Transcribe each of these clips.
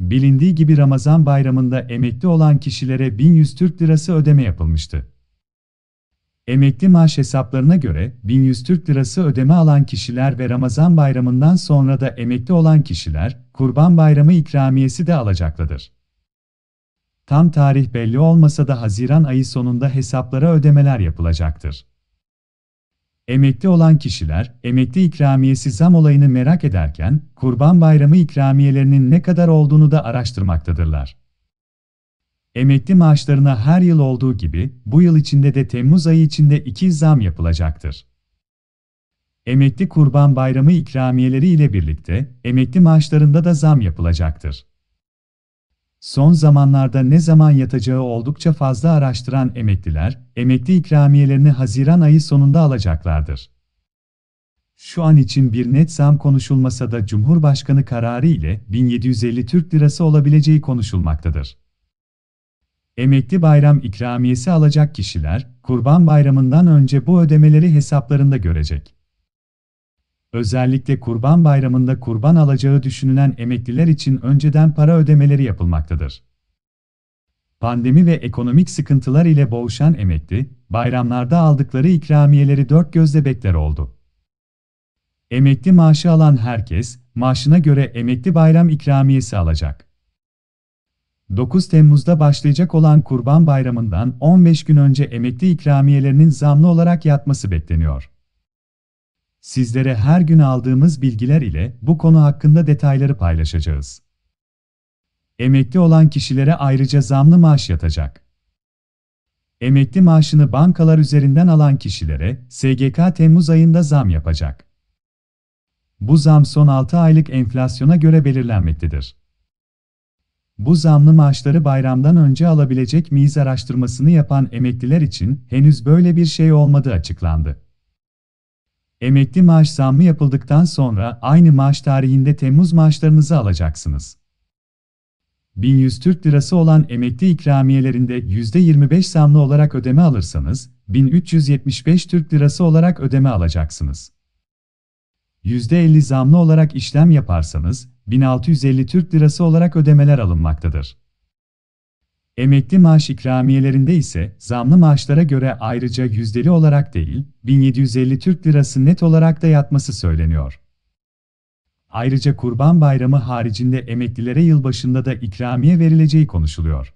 Bilindiği gibi Ramazan bayramında emekli olan kişilere 1100 Türk Lirası ödeme yapılmıştı. Emekli maaş hesaplarına göre 1100 Türk Lirası ödeme alan kişiler ve Ramazan bayramından sonra da emekli olan kişiler Kurban Bayramı ikramiyesi de alacaklardır. Tam tarih belli olmasa da Haziran ayı sonunda hesaplara ödemeler yapılacaktır. Emekli olan kişiler, emekli ikramiyesi zam olayını merak ederken, Kurban Bayramı ikramiyelerinin ne kadar olduğunu da araştırmaktadırlar. Emekli maaşlarına her yıl olduğu gibi, bu yıl içinde de Temmuz ayı içinde iki zam yapılacaktır. Emekli Kurban Bayramı ikramiyeleri ile birlikte, emekli maaşlarında da zam yapılacaktır. Son zamanlarda ne zaman yatacağı oldukça fazla araştıran emekliler, emekli ikramiyelerini Haziran ayı sonunda alacaklardır. Şu an için bir net zam konuşulmasa da Cumhurbaşkanı kararı ile 1750 Türk Lirası olabileceği konuşulmaktadır. Emekli bayram ikramiyesi alacak kişiler, Kurban Bayramı'ndan önce bu ödemeleri hesaplarında görecek. Özellikle Kurban Bayramı'nda kurban alacağı düşünülen emekliler için önceden para ödemeleri yapılmaktadır. Pandemi ve ekonomik sıkıntılar ile boğuşan emekli, bayramlarda aldıkları ikramiyeleri dört gözle bekler oldu. Emekli maaşı alan herkes, maaşına göre emekli bayram ikramiyesi alacak. 9 Temmuz'da başlayacak olan Kurban Bayramı'ndan 15 gün önce emekli ikramiyelerinin zamlı olarak yatması bekleniyor. Sizlere her gün aldığımız bilgiler ile bu konu hakkında detayları paylaşacağız. Emekli olan kişilere ayrıca zamlı maaş yatacak. Emekli maaşını bankalar üzerinden alan kişilere SGK Temmuz ayında zam yapacak. Bu zam son 6 aylık enflasyona göre belirlenmektedir. Bu zamlı maaşları bayramdan önce alabilecek miyiz araştırmasını yapan emekliler için henüz böyle bir şey olmadığı açıklandı. Emekli maaş zammı yapıldıktan sonra aynı maaş tarihinde Temmuz maaşlarınızı alacaksınız. 1100 Türk Lirası olan emekli ikramiyelerinde %25 zamlı olarak ödeme alırsanız, 1375 Türk Lirası olarak ödeme alacaksınız. %50 zamlı olarak işlem yaparsanız, 1650 Türk Lirası olarak ödemeler alınmaktadır. Emekli maaş ikramiyelerinde ise zamlı maaşlara göre ayrıca yüzdeli olarak değil, 1750 Türk Lirası net olarak da yatması söyleniyor. Ayrıca Kurban Bayramı haricinde emeklilere yılbaşında da ikramiye verileceği konuşuluyor.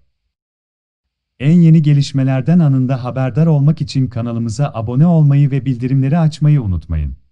En yeni gelişmelerden anında haberdar olmak için kanalımıza abone olmayı ve bildirimleri açmayı unutmayın.